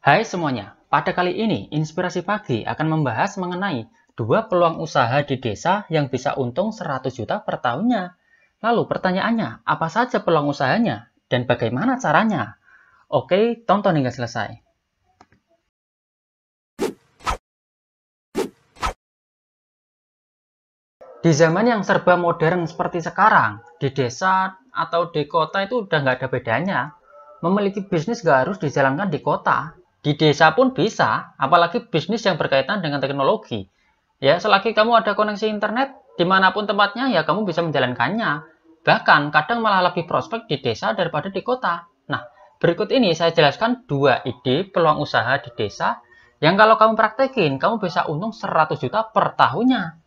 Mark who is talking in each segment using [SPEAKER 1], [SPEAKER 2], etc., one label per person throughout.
[SPEAKER 1] Hai semuanya, pada kali ini Inspirasi Pagi akan membahas mengenai dua peluang usaha di desa yang bisa untung 100 juta per tahunnya. Lalu pertanyaannya, apa saja peluang usahanya dan bagaimana caranya? Oke, tonton hingga selesai. Di zaman yang serba modern seperti sekarang, di desa atau di kota itu udah nggak ada bedanya. Memiliki bisnis nggak harus dijalankan di kota, di desa pun bisa, apalagi bisnis yang berkaitan dengan teknologi. Ya, selagi kamu ada koneksi internet, dimanapun tempatnya ya kamu bisa menjalankannya. Bahkan kadang malah lebih prospek di desa daripada di kota. Nah, berikut ini saya jelaskan dua ide peluang usaha di desa yang kalau kamu praktekin, kamu bisa untung 100 juta per tahunnya.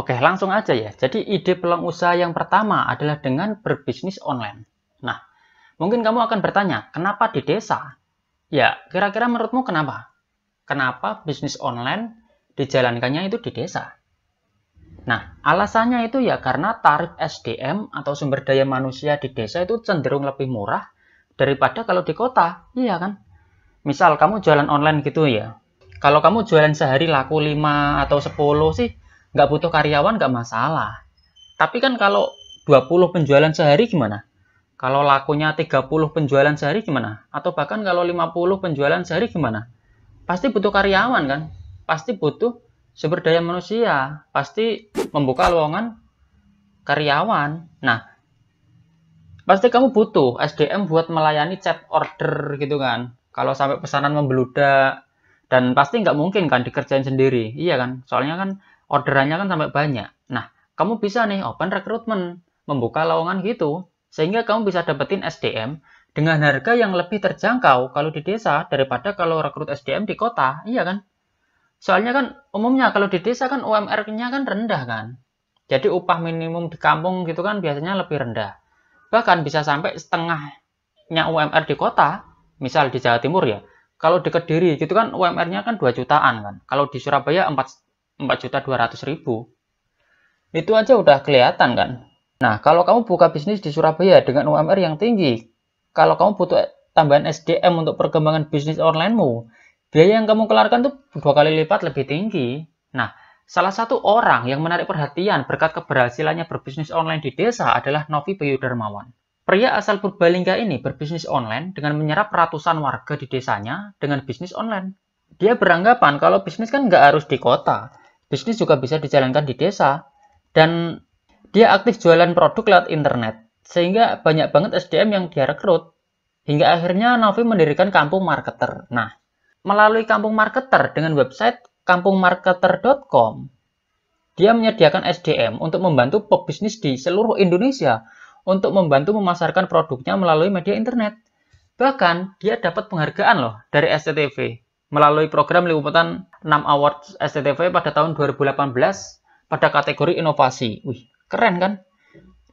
[SPEAKER 1] Oke, langsung aja ya. Jadi ide peluang usaha yang pertama adalah dengan berbisnis online. Nah, mungkin kamu akan bertanya, kenapa di desa? Ya, kira-kira menurutmu kenapa? Kenapa bisnis online dijalankannya itu di desa? Nah, alasannya itu ya karena tarif SDM atau sumber daya manusia di desa itu cenderung lebih murah daripada kalau di kota, iya kan? Misal kamu jualan online gitu ya, kalau kamu jualan sehari laku 5 atau 10 sih, nggak butuh karyawan nggak masalah. Tapi kan kalau 20 penjualan sehari gimana? Kalau lakunya 30 penjualan sehari gimana? Atau bahkan kalau 50 penjualan sehari gimana? Pasti butuh karyawan kan? Pasti butuh sumber daya manusia, pasti membuka lowongan karyawan. Nah, pasti kamu butuh SDM buat melayani chat order gitu kan. Kalau sampai pesanan membeludak dan pasti nggak mungkin kan dikerjain sendiri. Iya kan? Soalnya kan orderannya kan sampai banyak. Nah, kamu bisa nih open recruitment, membuka lowongan gitu sehingga kamu bisa dapetin SDM dengan harga yang lebih terjangkau kalau di desa daripada kalau rekrut SDM di kota, iya kan? Soalnya kan umumnya kalau di desa kan UMR-nya kan rendah kan. Jadi upah minimum di kampung gitu kan biasanya lebih rendah. Bahkan bisa sampai setengahnya UMR di kota, misal di Jawa Timur ya. Kalau di Kediri gitu kan UMR-nya kan 2 jutaan kan. Kalau di Surabaya 4 4 juta 200 ribu. Itu aja udah kelihatan kan. Nah, kalau kamu buka bisnis di Surabaya dengan UMR yang tinggi, kalau kamu butuh tambahan SDM untuk perkembangan bisnis onlinemu, biaya yang kamu keluarkan tuh dua kali lipat lebih tinggi. Nah, salah satu orang yang menarik perhatian berkat keberhasilannya berbisnis online di desa adalah Novi Payudarmawan. Pria asal Purbalingga ini berbisnis online dengan menyerap ratusan warga di desanya dengan bisnis online. Dia beranggapan kalau bisnis kan nggak harus di kota, bisnis juga bisa dijalankan di desa. Dan dia aktif jualan produk lewat internet, sehingga banyak banget SDM yang dia rekrut. Hingga akhirnya Novi mendirikan kampung marketer. Nah, melalui kampung marketer dengan website kampungmarketer.com, dia menyediakan SDM untuk membantu pebisnis di seluruh Indonesia untuk membantu memasarkan produknya melalui media internet. Bahkan, dia dapat penghargaan loh dari SCTV melalui program liputan 6 Awards SCTV pada tahun 2018 pada kategori inovasi. Wih, Keren kan?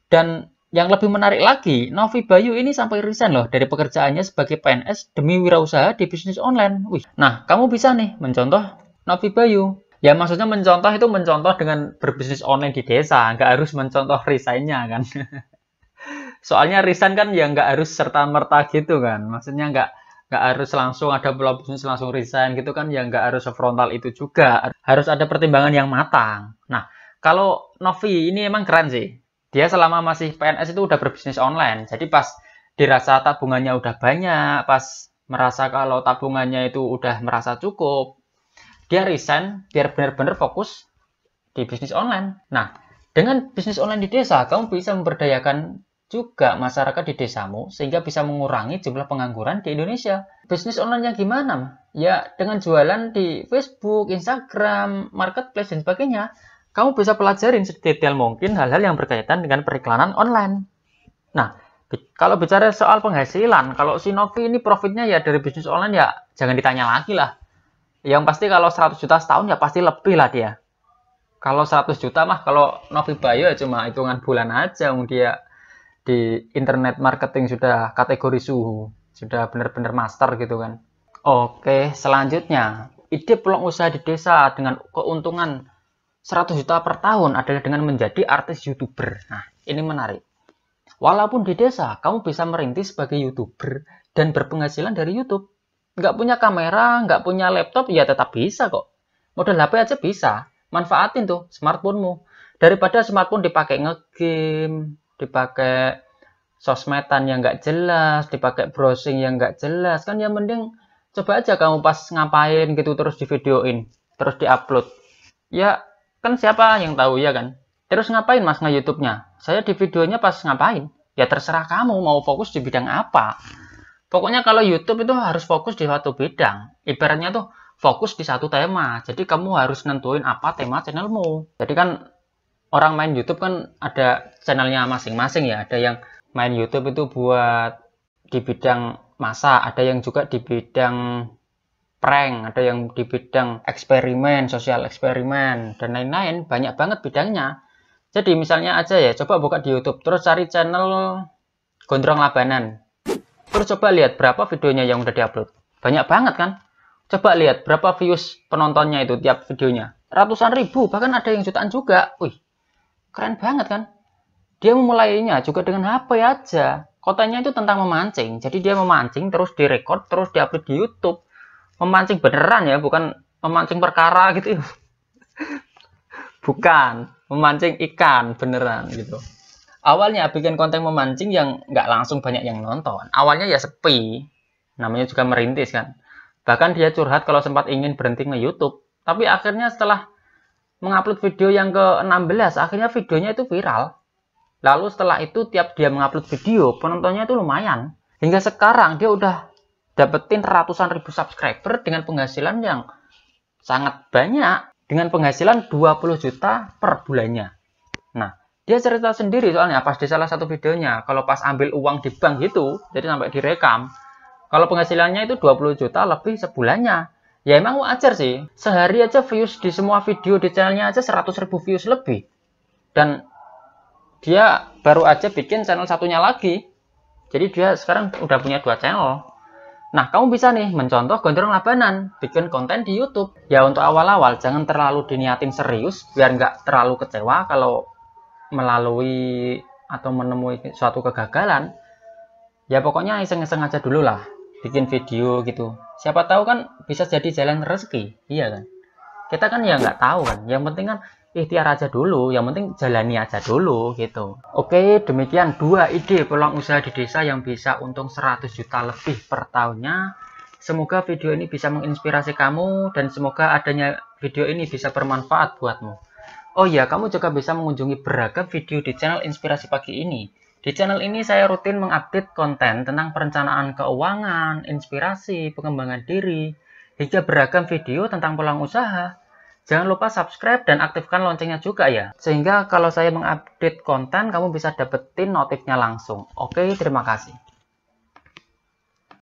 [SPEAKER 1] Dan yang lebih menarik lagi, Novi Bayu ini sampai resign loh dari pekerjaannya sebagai PNS demi wirausaha di bisnis online. Wih. Nah, kamu bisa nih mencontoh Novi Bayu. Ya maksudnya mencontoh itu mencontoh dengan berbisnis online di desa, nggak harus mencontoh resignnya kan. Soalnya resign kan ya nggak harus serta merta gitu kan. Maksudnya nggak nggak harus langsung ada pulau bisnis langsung resign gitu kan ya nggak harus frontal itu juga harus ada pertimbangan yang matang nah kalau Novi ini emang keren sih. Dia selama masih PNS itu udah berbisnis online. Jadi pas dirasa tabungannya udah banyak, pas merasa kalau tabungannya itu udah merasa cukup, dia resign biar bener-bener fokus di bisnis online. Nah, dengan bisnis online di desa, kamu bisa memberdayakan juga masyarakat di desamu sehingga bisa mengurangi jumlah pengangguran di Indonesia. Bisnis online yang gimana? Ya, dengan jualan di Facebook, Instagram, marketplace, dan sebagainya kamu bisa pelajarin sedetail mungkin hal-hal yang berkaitan dengan periklanan online. Nah, kalau bicara soal penghasilan, kalau Sinovi ini profitnya ya dari bisnis online ya jangan ditanya lagi lah. Yang pasti kalau 100 juta setahun ya pasti lebih lah dia. Kalau 100 juta mah kalau Novi Bayo ya cuma hitungan bulan aja um, dia di internet marketing sudah kategori suhu, sudah benar-benar master gitu kan. Oke, selanjutnya ide peluang usaha di desa dengan keuntungan 100 juta per tahun adalah dengan menjadi artis youtuber. Nah, ini menarik. Walaupun di desa, kamu bisa merintis sebagai youtuber dan berpenghasilan dari YouTube. Nggak punya kamera, nggak punya laptop, ya tetap bisa kok. Model HP aja bisa. Manfaatin tuh smartphone-mu. Daripada smartphone dipakai nge-game, dipakai sosmedan yang nggak jelas, dipakai browsing yang nggak jelas, kan yang mending coba aja kamu pas ngapain gitu terus di videoin, terus diupload. Ya Kan siapa yang tahu ya kan? Terus ngapain mas nge-youtube-nya? Saya di videonya pas ngapain? Ya terserah kamu mau fokus di bidang apa. Pokoknya kalau YouTube itu harus fokus di satu bidang. Ibaratnya tuh fokus di satu tema. Jadi kamu harus nentuin apa tema channelmu. Jadi kan orang main YouTube kan ada channelnya masing-masing ya. Ada yang main YouTube itu buat di bidang masa, ada yang juga di bidang prank, ada yang di bidang eksperimen, sosial eksperimen, dan lain-lain. Banyak banget bidangnya. Jadi misalnya aja ya, coba buka di YouTube, terus cari channel Gondrong Labanan. Terus coba lihat berapa videonya yang udah diupload. Banyak banget kan? Coba lihat berapa views penontonnya itu tiap videonya. Ratusan ribu, bahkan ada yang jutaan juga. Wih, keren banget kan? Dia memulainya juga dengan HP aja. Kotanya itu tentang memancing. Jadi dia memancing, terus direkod, terus diupload di YouTube memancing beneran ya bukan memancing perkara gitu ya. bukan memancing ikan beneran gitu awalnya bikin konten memancing yang nggak langsung banyak yang nonton awalnya ya sepi namanya juga merintis kan bahkan dia curhat kalau sempat ingin berhenti nge YouTube tapi akhirnya setelah mengupload video yang ke-16 akhirnya videonya itu viral lalu setelah itu tiap dia mengupload video penontonnya itu lumayan hingga sekarang dia udah dapetin ratusan ribu subscriber dengan penghasilan yang sangat banyak dengan penghasilan 20 juta per bulannya. Nah, dia cerita sendiri soalnya pas di salah satu videonya, kalau pas ambil uang di bank gitu, jadi sampai direkam, kalau penghasilannya itu 20 juta lebih sebulannya. Ya emang wajar sih, sehari aja views di semua video di channelnya aja 100 ribu views lebih. Dan dia baru aja bikin channel satunya lagi. Jadi dia sekarang udah punya dua channel. Nah, kamu bisa nih mencontoh gondrong labanan, bikin konten di YouTube. Ya, untuk awal-awal jangan terlalu diniatin serius, biar nggak terlalu kecewa kalau melalui atau menemui suatu kegagalan. Ya, pokoknya iseng-iseng aja dulu lah, bikin video gitu. Siapa tahu kan bisa jadi jalan rezeki, iya kan? Kita kan ya nggak tahu kan. Yang penting kan ikhtiar aja dulu yang penting jalani aja dulu gitu oke demikian dua ide peluang usaha di desa yang bisa untung 100 juta lebih per tahunnya semoga video ini bisa menginspirasi kamu dan semoga adanya video ini bisa bermanfaat buatmu oh ya kamu juga bisa mengunjungi beragam video di channel inspirasi pagi ini di channel ini saya rutin mengupdate konten tentang perencanaan keuangan, inspirasi, pengembangan diri, hingga beragam video tentang peluang usaha, Jangan lupa subscribe dan aktifkan loncengnya juga ya, sehingga kalau saya mengupdate konten, kamu bisa dapetin notifnya langsung. Oke, terima kasih.